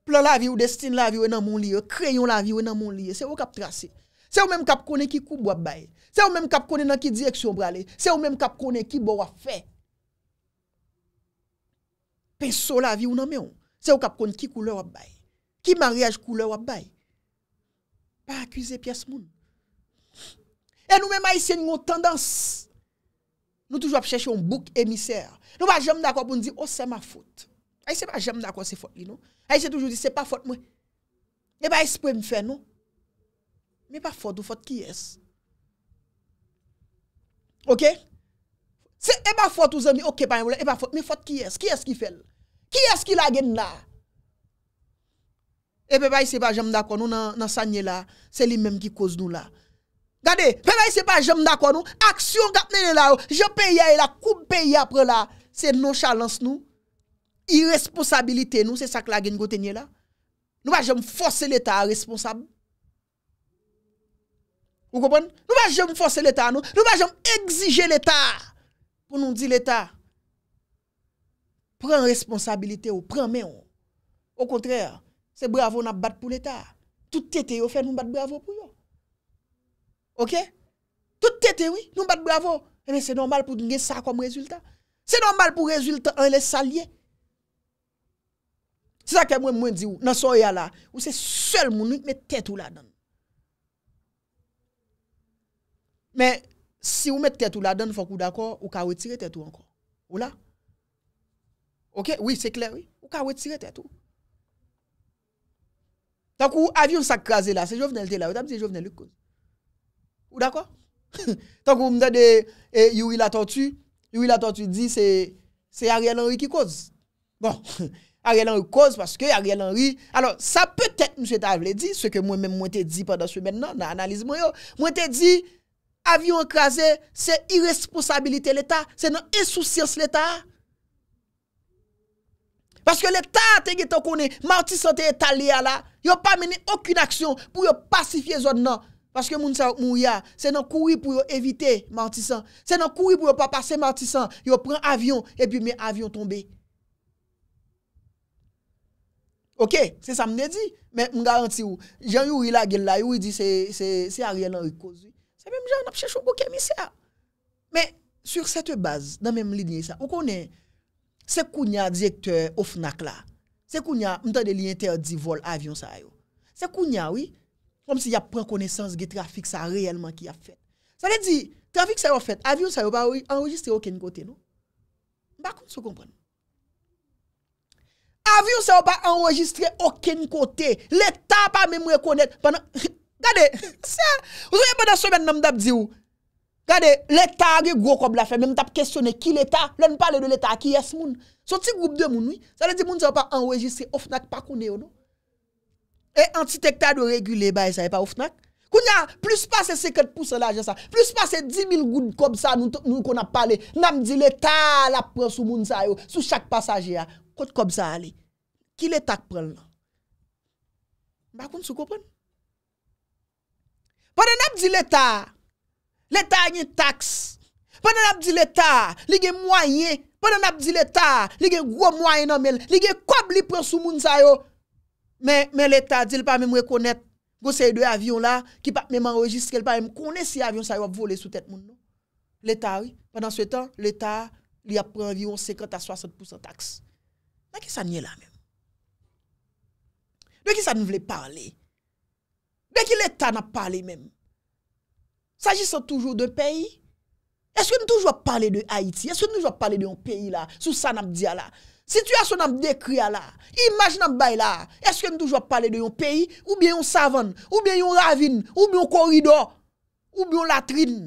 La vi ou destine la vi ou nan mon liye euh, Kreyon la vi ou nan mon liye euh, Se ou kap trase Se ou men kap konen ki koub wap bay Se ou men kap konen nan ki direksyon brale Se ou men kap konen ki bo wap fe Peso la vi ou nan men Se ou kap konen ki koub wap bay Ki mariage koub wap bay Pa akwize pias moun E nou men maise nyo tendans Nou toujwa ap chèche yon bouk emisèr Nou va jem nan kwa pou nou di Ose ma fote Ay se pa jem da kwa se fote li nou? Ay se toujou di se pa fote mwen? E ba es pou mwen fè nou? Me pa fote ou fote ki es? Ok? Se e ba fote ou zan mi ok pan yon mwen? E ba fote mi fote ki es? Ki es ki fè nou? Ki es ki la gen nou la? E pe pa yi se pa jem da kwa nou nan sanye la? Se li menm ki kouse nou la? Gade? Pe pa yi se pa jem da kwa nou? Aksyon gatne le la ou? Je pe yi la, kou pe yi apre la? Se nou chalans nou? irresponsabilité nou, se sak la gen gote nye la, nou va jèm force l'Etat responsable, ou goupen, nou va jèm force l'Etat nou, nou va jèm exige l'Etat, pou nou di l'Etat, pren responsabilité ou, pren men ou, au kontrèr, se bravo nan bat pou l'Etat, tout tète yo fè, nou bat bravo pou yo, ok, tout tète yo, nou bat bravo, e eh men se normal pou dounge sa kom rezultat, se normal pou rezultat, an lè sa liye, Se sa ke mwen mwen di ou, nan soya la, ou se sel moun ou te met tèt ou la dan. Men, si ou met tèt ou la dan fok ou d'akor, ou ka wetire tèt ou ankon. Ou la? Ok, oui, se kler, oui. Ou ka wetire tèt ou. Tan kou avyon sakkaze la, se jo vnen lte la, ou ta mwen se jo vnen lkoy. Ou d'akor? Tan kou mden de, e, yu ila tò tu, yu ila tò tu di se, se a real anri ki kòz. Bon. [laughs] Ariel Henry cause parce que Ariel Henry. Alors, ça peut-être, monsieur Tavle dit, ce que moi-même, moi, t'ai dit pendant ce moment-là, dans l'analyse, moi, moi, t'ai dit, avion écrasé, c'est irresponsabilité l'État, c'est non insouciance l'État. Parce que l'État, t'es qu'on connaît, Marti Santé est allé à là, il pas mené aucune action pour pacifier zone non. Parce que moun sa mouya, c'est dans courir pour éviter Martissan. C'est dans courir pour pas passer Martissan. il prend avion et puis l'avion avion tombé Ok, se sa mne di, men m garanti ou, jan yon yon la gel la yon, yon yon di se a rien nan yon kozu. Se men m jan ap chè choukou kemi se a. Men, sur sete baz, nan men m li dine sa, ou konen, se kounya direktor ou fnak la, se kounya m tan de li ente di vol avyon sa yo, se kounya ou, kom si yap pren konesans ge trafik sa reyelman ki yap fe. Sa le di, trafik sa yo fèt, avyon sa yo pa ou enregistre ou ken kote nou. Bakoun sou komprenne. Avyon se ou pa enregistre oken kote. L'Etat pa mèm rekonet. [laughs] Gade, sa. Oso yon bè nan soumen nan mèm dap di ou. Gade, l'Etat ge gro kob la fè. Mèm dap kèsyonè ki l'Etat. Lè mèm pale de l'Etat ki yes moun. Sot si goup de moun, oui. Sa lè di moun se ou pa enregistre. O fnak pa kone ou nou. E antitekta de regule bay sa e pa ou fnak. Koun ya, plus pa se sekèd pousse la jè sa. Plus pa se di mil goun kob sa nou kon ap pale. Nan mèm di l'Etat la pre sou moun sa yo. Sou chak pas Qui l'État prend là? Bah, vous comprendre. Pendant que dit l'État, l'État a une taxe. Pendant que dit l'État, il y a moyen. Pendant que dit l'État, il a gros moyen dans mel Il a quoi li prend sous moun sa yo. Mais, mais l'État dit pas même reconnaître. Vous ces deux avions là, qui pas même enregistré, pas même connaître si avion ça a volé sous tête moun non. L'État, oui. Pendant ce temps, l'État, il a pris environ 50 à 60% de taxes. Mais qui ça n'y est là même? Mwen ki sa nou vle parle? Mwen ki leta nan parle men? Sa jis sa toujou de peyi? Eske nou toujou a parle de Haiti? Eske nou toujou a parle de yon peyi la? Sou sa nan m diya la? Sityasyon nan m dekria la? Imaj nan m bay la? Eske nou toujou a parle de yon peyi? Ou bien yon savan? Ou bien yon ravine? Ou bien yon korido? Ou bien yon latrine?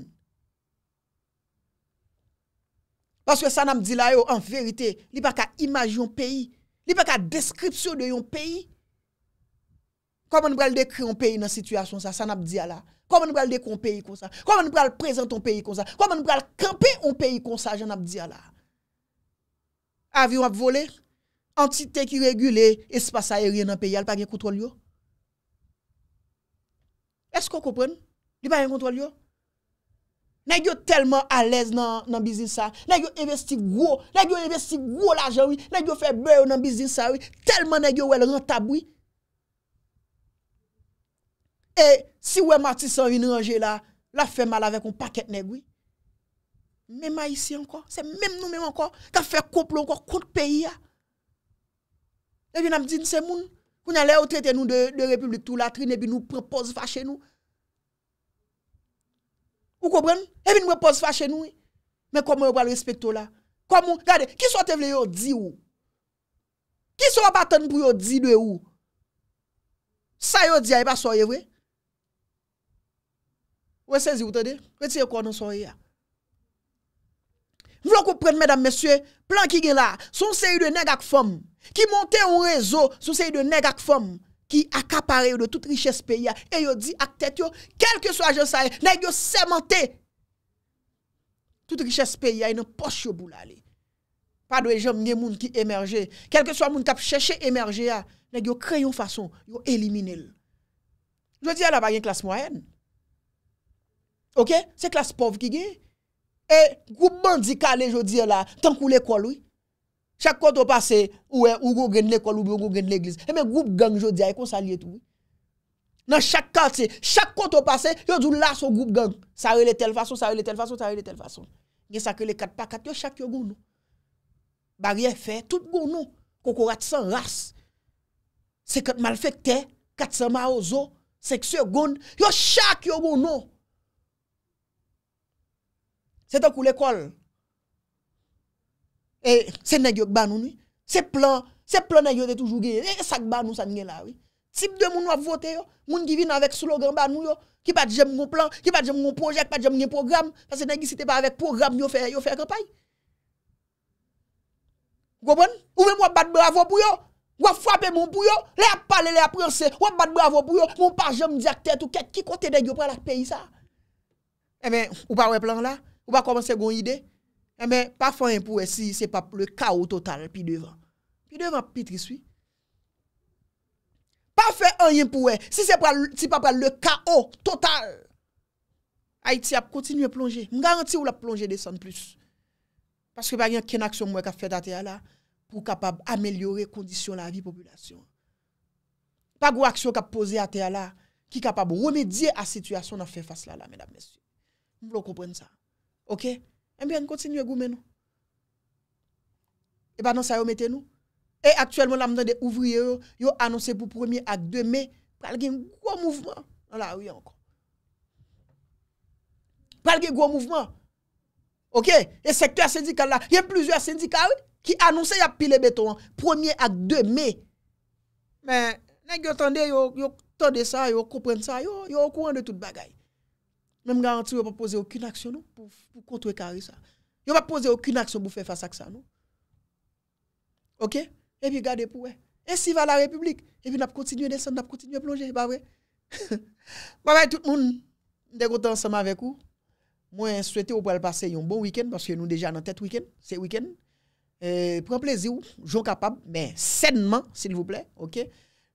Baske sa nan m di la yo, an verite, li pa ka imaj yon peyi? Li pa ka deskripsyon de yon peyi? Koman nou pral dekri yon peyi nan sityasyon sa, sa nap diya la. Koman nou pral dekri yon peyi kon sa. Koman nou pral prezent yon peyi kon sa. Koman nou pral krempe yon peyi kon sa, jan nap diya la. Avion ap vole, entite ki regule, espasa erye nan peyi, alpa gen kontrol yo. Esko koupen? Li pa gen kontrol yo? Nè gyo telman alèz nan bizinsa, nè gyo investi gwo, nè gyo investi gwo l'ajan wè, nè gyo fè beyo nan bizinsa wè, telman nè gyo wè lè rentab wè. E, si we mati san vin ranger la La fe mal avek un paket negwi Mema isi ankon Se mem noumen ankon Kan fe koplo ankon kont peyi ya Ebi nam di nse moun Kou nye le ou trete nou de republik tou la Trinebi nou prepozifa chenou Ou kobren? Ebi nou prepozifa chenou Men komon yo bal respekto la Komon, gade, ki sou te vle yo di ou? Ki sou batan pou yo di dwe ou? Sa yo di a eba soye vwe? que vous entendez Retirez quoi dans soirée. Vous voulez comprendre, mesdames, messieurs, plan qui est là, son série de nègres femmes, qui monte un réseau, son série de nègres femmes, qui accapare de toute richesse pays, et yo dit ak tête quel que soit je sais, nèg yo sémenté. Toute richesse pays, une poche pas boule aller. Pas de gens, qui émergent. Quel que soit le monde qui cherche émerger, nèg yo créé une façon, yo éliminer. Je dis à la une classe moyenne. Ok, se klas pov ki gen. E, goup bandika le jodi la, tank ou le kol woy. Chak kont ou pase, ou e, gen l'ekol ou gen l'eglise. E men goup gang jodi a, e konsalye tou. Nan chak kont se, chak kont ou pase, yo doun la sou goup gang. Sa re le tel fason, sa re le tel fason, sa re le tel fason. Gen sa ke le kat pa kat, yo chak yo goun nou. Bar ye fe, tout goun nou, koko rat san ras. Sekat malfekte, kat san ma ozo, seksyo goun, yo chak yo goun nou. C'est un coup l'école. Et c'est nèg yo ba ni. C'est plan, c'est plan nèg yo toujours gagné. Et ça ba nous ça n'gè là oui. Type de moun qui voter yo, moun qui vient avec slogan ba nous yo, qui pas j'aime mon plan, qui pas j'aime mon projet, qui pas j'aime mon programme parce que nèg c'était pas avec programme yo fait yo fait campagne. Vous Ou même moi battre bravo pour yo. Ou frapper mon pour yo, les a parler, les a princer, ou battre bravo pour yo, mon pas j'aime directeur tout qui côté nèg yo pour la pays ça. Eh ben, ou pas ouais plan là Ou pa koman se goun ide? Eme, eh pa fè an yon pouè si se pa le kao total pi devan. Pi devan pi triswi. Pa fè an yon pouè si se pa le kao total. A iti ap kontinu plonje. M garanti ou la plonje desen plus. Paske pa gen ken aksyon mwen ka fèd a te ala pou kapab amelyore kondisyon la vi populasyon. Pa gen aksyon ka pose a te ala ki kapab remedye a situasyon na fè fase la la, men ap mesyo. M lou kompren sa. Ok? Mwen mwen kontinye goumen nou? E ba nan sa yo meten nou? E aktuel mwen la mwen dan de ouvri yo, yo anonsen pou 1er ak 2 me, pal gen gwo mouvman. An la ouye anko. Pal gen gwo mouvman. Ok? E sektwa sendikal la, yon ploujwa sendikal ki anonsen ya pile beton an, 1er ak 2 me. Men, men gen yon tande yo, yo tande sa, yo kompren sa, yo yo kouan de tout bagay. Même garantie, vous pas poser aucune action non, pour, pour contrecarrer ça. Vous pas poser aucune action pour faire face à ça. Non? OK Et puis, regardez pour eux. si va la République. Et puis, on a à descendre, on a à plonger, pas vrai? Bye [laughs] tout le monde. Dès ensemble avec vous, moi, souhaite vous passer un bon week-end parce que nous déjà dans tête week-end, c'est week-end. Euh, prends plaisir, j'en capable, mais sainement, s'il vous plaît, ok?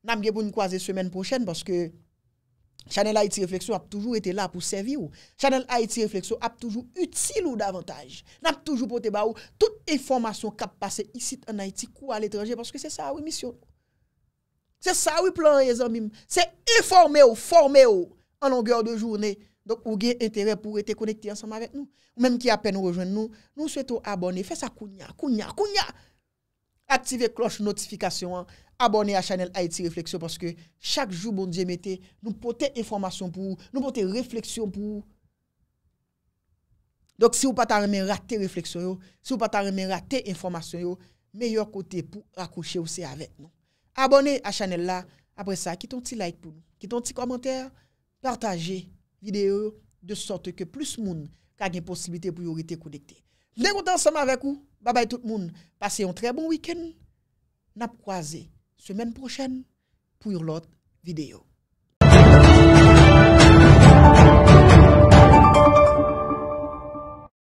Nous une nous croiser semaine prochaine parce que Chanel Haïti Reflexyon ap toujou ete la pou servi ou, Chanel Haïti Reflexyon ap toujou util ou davantage, nap toujou pou te ba ou, tout informasyon kap pase isit an Haïti kou al etranje, paske se sa ou misyon, se sa ou plan ye zanmim, se informe ou, forme ou, an longyor de jounè, donk ou gen entere pou ete konekti ansanm avèk nou, ou menm ki apè nou rejwen nou, nou sou eto abone, fè sa kounya, kounya, kounya. Aktive kloche notifikasyon an, abone a chanel Aiti Refleksyon paske chak jou bon diye mete, nou pote informasyon pou ou, nou pote refleksyon pou ou. Dok si ou pata remen rate refleksyon yo, si ou pata remen rate informasyon yo, meyò kote pou akouche ou se avet nou. Abone a chanel la, apre sa, kiton ti like pou nou, kiton ti komentèr, partaje videyo de sote ke plus moun kage posibite pou yorite konekte. Nous sommes ensemble avec vous. Bye bye tout le monde. Passez un très bon week-end. N'a croisé semaine prochaine pour l'autre vidéo.